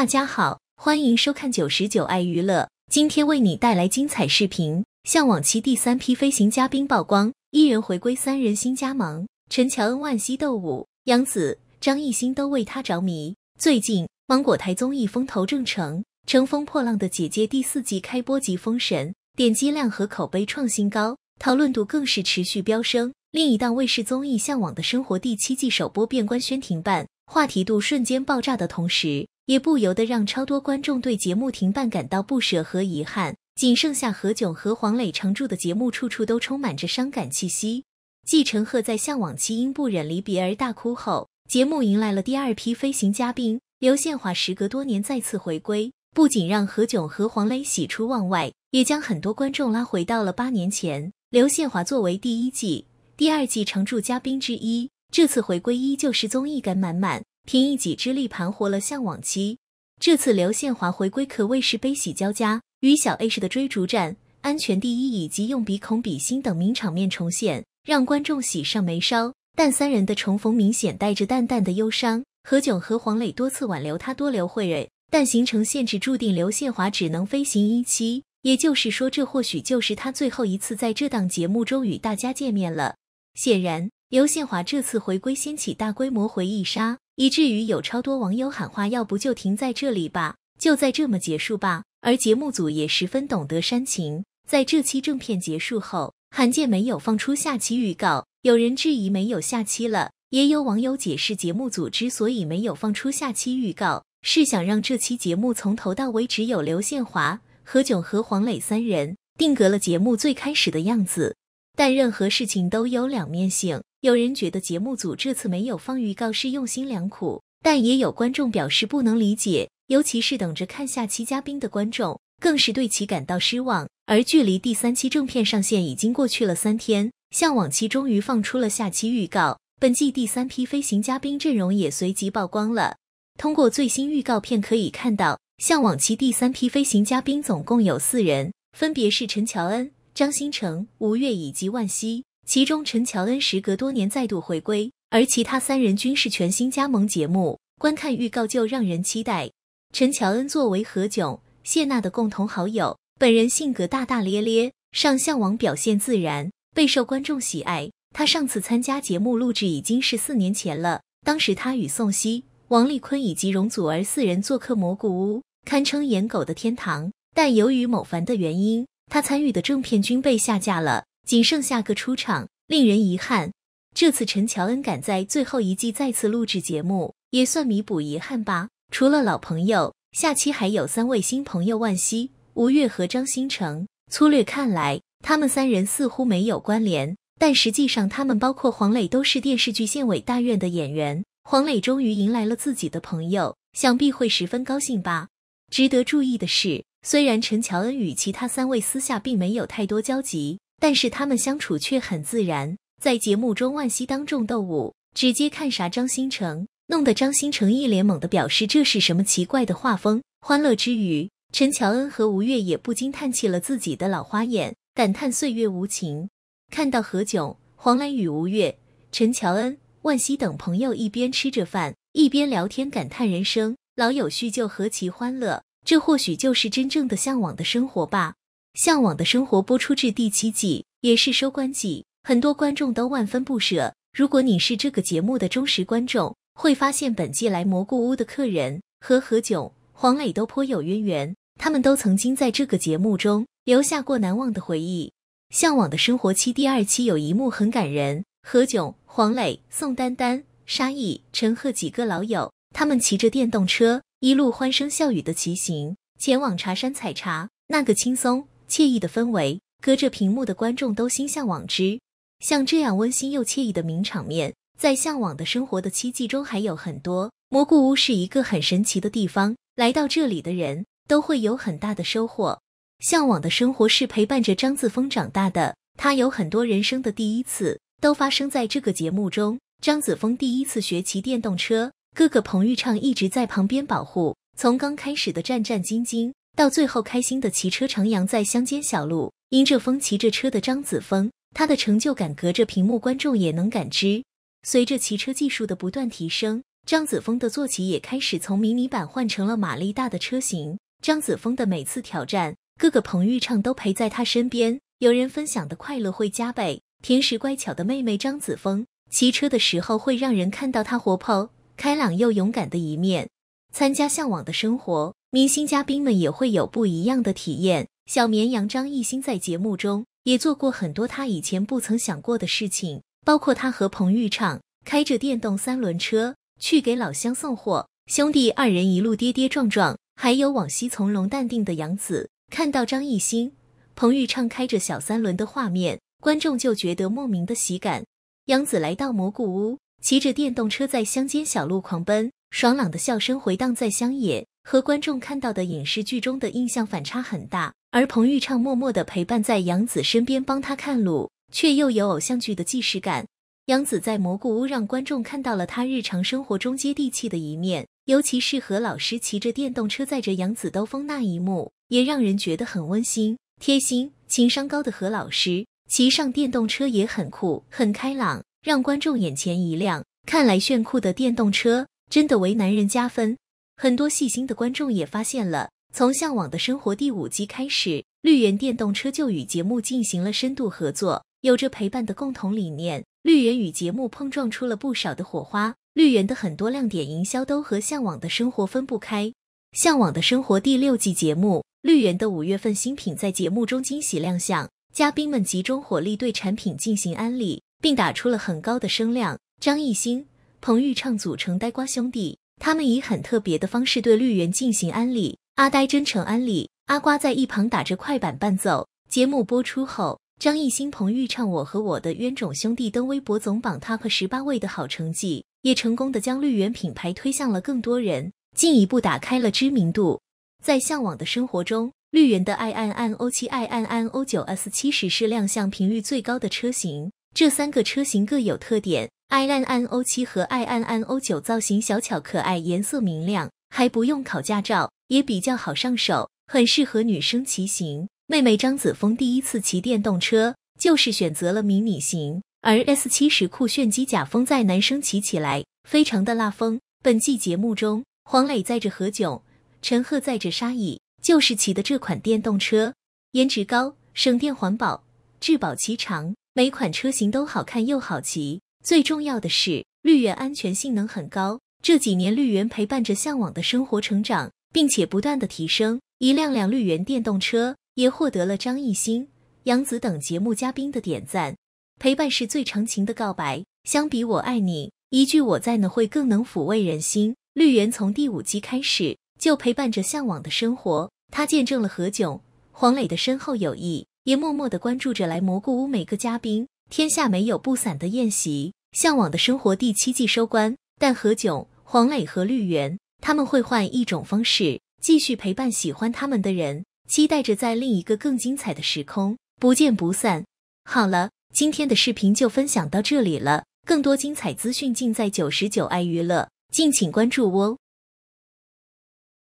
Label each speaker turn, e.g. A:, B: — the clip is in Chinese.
A: 大家好，欢迎收看九十九爱娱乐，今天为你带来精彩视频。向往期第三批飞行嘉宾曝光，一人回归，三人新加盟。陈乔恩、万茜斗舞，杨紫、张艺兴都为他着迷。最近，芒果台综艺风头正盛，《乘风破浪的姐姐》第四季开播即封神，点击量和口碑创新高，讨论度更是持续飙升。另一档卫视综艺《向往的生活》第七季首播变官宣停办，话题度瞬间爆炸的同时。也不由得让超多观众对节目停办感到不舍和遗憾。仅剩下何炅和黄磊常驻的节目，处处都充满着伤感气息。继陈赫在向往期因不忍离别而大哭后，节目迎来了第二批飞行嘉宾刘宪华，时隔多年再次回归，不仅让何炅和黄磊喜出望外，也将很多观众拉回到了八年前。刘宪华作为第一季、第二季常驻嘉宾之一，这次回归依旧是综艺感满满。凭一己之力盘活了向往期，这次刘宪华回归可谓是悲喜交加。与小 H 的追逐战、安全第一以及用鼻孔比心等名场面重现，让观众喜上眉梢。但三人的重逢明显带着淡淡的忧伤。何炅和黄磊多次挽留他多留会儿，但行程限制注定刘宪华只能飞行一期，也就是说，这或许就是他最后一次在这档节目中与大家见面了。显然，刘宪华这次回归掀起大规模回忆杀。以至于有超多网友喊话，要不就停在这里吧，就再这么结束吧。而节目组也十分懂得煽情，在这期正片结束后，罕见没有放出下期预告。有人质疑没有下期了，也有网友解释，节目组之所以没有放出下期预告，是想让这期节目从头到尾只有刘宪华、何炅和黄磊三人，定格了节目最开始的样子。但任何事情都有两面性。有人觉得节目组这次没有放预告是用心良苦，但也有观众表示不能理解，尤其是等着看下期嘉宾的观众，更是对其感到失望。而距离第三期正片上线已经过去了三天，向往期终于放出了下期预告，本季第三批飞行嘉宾阵容也随即曝光了。通过最新预告片可以看到，向往期第三批飞行嘉宾总共有四人，分别是陈乔恩、张新成、吴越以及万茜。其中陈乔恩时隔多年再度回归，而其他三人均是全新加盟节目。观看预告就让人期待。陈乔恩作为何炅、谢娜的共同好友，本人性格大大咧咧，上相往表现自然，备受观众喜爱。他上次参加节目录制已经是四年前了。当时他与宋茜、王丽坤以及容祖儿四人做客蘑菇屋，堪称“颜狗”的天堂。但由于某凡的原因，他参与的正片均被下架了。仅剩下个出场，令人遗憾。这次陈乔恩敢在最后一季再次录制节目，也算弥补遗憾吧。除了老朋友，下期还有三位新朋友万茜、吴越和张新成。粗略看来，他们三人似乎没有关联，但实际上他们包括黄磊都是电视剧《县委大院》的演员。黄磊终于迎来了自己的朋友，想必会十分高兴吧。值得注意的是，虽然陈乔恩与其他三位私下并没有太多交集。但是他们相处却很自然，在节目中万茜当众斗舞，直接看傻张新成，弄得张新成一脸懵的表示这是什么奇怪的画风。欢乐之余，陈乔恩和吴越也不禁叹气了自己的老花眼，感叹岁月无情。看到何炅、黄澜与吴越、陈乔恩、万茜等朋友一边吃着饭，一边聊天，感叹人生老友叙旧何其欢乐，这或许就是真正的向往的生活吧。《向往的生活》播出至第七季，也是收官季，很多观众都万分不舍。如果你是这个节目的忠实观众，会发现本季来蘑菇屋的客人和何炅、黄磊都颇有渊源，他们都曾经在这个节目中留下过难忘的回忆。《向往的生活》期第二期有一幕很感人：何炅、黄磊、宋丹丹、沙溢、陈赫几个老友，他们骑着电动车，一路欢声笑语的骑行前往茶山采茶，那个轻松。惬意的氛围，隔着屏幕的观众都心向往之。像这样温馨又惬意的名场面，在《向往的生活》的七季中还有很多。蘑菇屋是一个很神奇的地方，来到这里的人都会有很大的收获。《向往的生活》是陪伴着张子枫长大的，他有很多人生的第一次都发生在这个节目中。张子枫第一次学骑电动车，哥哥彭昱畅一直在旁边保护，从刚开始的战战兢兢。到最后，开心的骑车徜徉在乡间小路，迎着风骑着车的张子枫，他的成就感隔着屏幕观众也能感知。随着骑车技术的不断提升，张子枫的坐骑也开始从迷你版换成了马力大的车型。张子枫的每次挑战，哥哥彭昱畅都陪在他身边。有人分享的快乐会加倍。甜食乖巧的妹妹张子枫，骑车的时候会让人看到她活泼、开朗又勇敢的一面。参加《向往的生活》。明星嘉宾们也会有不一样的体验。小绵羊张艺兴在节目中也做过很多他以前不曾想过的事情，包括他和彭昱畅开着电动三轮车去给老乡送货，兄弟二人一路跌跌撞撞。还有往昔从容淡定的杨紫看到张艺兴、彭昱畅开着小三轮的画面，观众就觉得莫名的喜感。杨紫来到蘑菇屋，骑着电动车在乡间小路狂奔，爽朗的笑声回荡在乡野。和观众看到的影视剧中的印象反差很大，而彭昱畅默默地陪伴在杨子身边，帮他看路，却又有偶像剧的既视感。杨子在蘑菇屋让观众看到了他日常生活中接地气的一面，尤其是和老师骑着电动车载着杨子兜风那一幕，也让人觉得很温馨、贴心。情商高的何老师骑上电动车也很酷、很开朗，让观众眼前一亮。看来炫酷的电动车真的为男人加分。很多细心的观众也发现了，从《向往的生活》第五季开始，绿源电动车就与节目进行了深度合作，有着陪伴的共同理念，绿源与节目碰撞出了不少的火花。绿源的很多亮点营销都和《向往的生活》分不开。《向往的生活》第六季节目，绿源的五月份新品在节目中惊喜亮相，嘉宾们集中火力对产品进行安利，并打出了很高的声量。张艺兴、彭昱畅组成呆瓜兄弟。他们以很特别的方式对绿源进行安利，阿呆真诚安利，阿瓜在一旁打着快板伴奏。节目播出后，张艺兴、彭昱畅、我和我的冤种兄弟登微博总榜 TOP 十八位的好成绩，也成功的将绿源品牌推向了更多人，进一步打开了知名度。在向往的生活中，绿源的 i n n O 七、i n n O 九、S 七十是亮相频率最高的车型，这三个车型各有特点。爱 n 安 O 七和爱 n 安 O 九造型小巧可爱，颜色明亮，还不用考驾照，也比较好上手，很适合女生骑行。妹妹张子枫第一次骑电动车，就是选择了迷你型，而 S 七十酷炫机甲风在男生骑起来非常的拉风。本季节目中，黄磊载着何炅，陈赫载着沙溢，就是骑的这款电动车，颜值高，省电环保，质保期长，每款车型都好看又好骑。最重要的是，绿源安全性能很高。这几年，绿源陪伴着向往的生活成长，并且不断的提升。一辆辆绿源电动车也获得了张艺兴、杨紫等节目嘉宾的点赞。陪伴是最长情的告白，相比“我爱你”，一句“我在”呢会更能抚慰人心。绿源从第五季开始就陪伴着向往的生活，他见证了何炅、黄磊的深厚友谊，也默默的关注着来蘑菇屋每个嘉宾。天下没有不散的宴席，《向往的生活》第七季收官，但何炅、黄磊和绿源他们会换一种方式继续陪伴喜欢他们的人，期待着在另一个更精彩的时空不见不散。好了，今天的视频就分享到这里了，更多精彩资讯尽在九十九爱娱乐，敬请关注哦。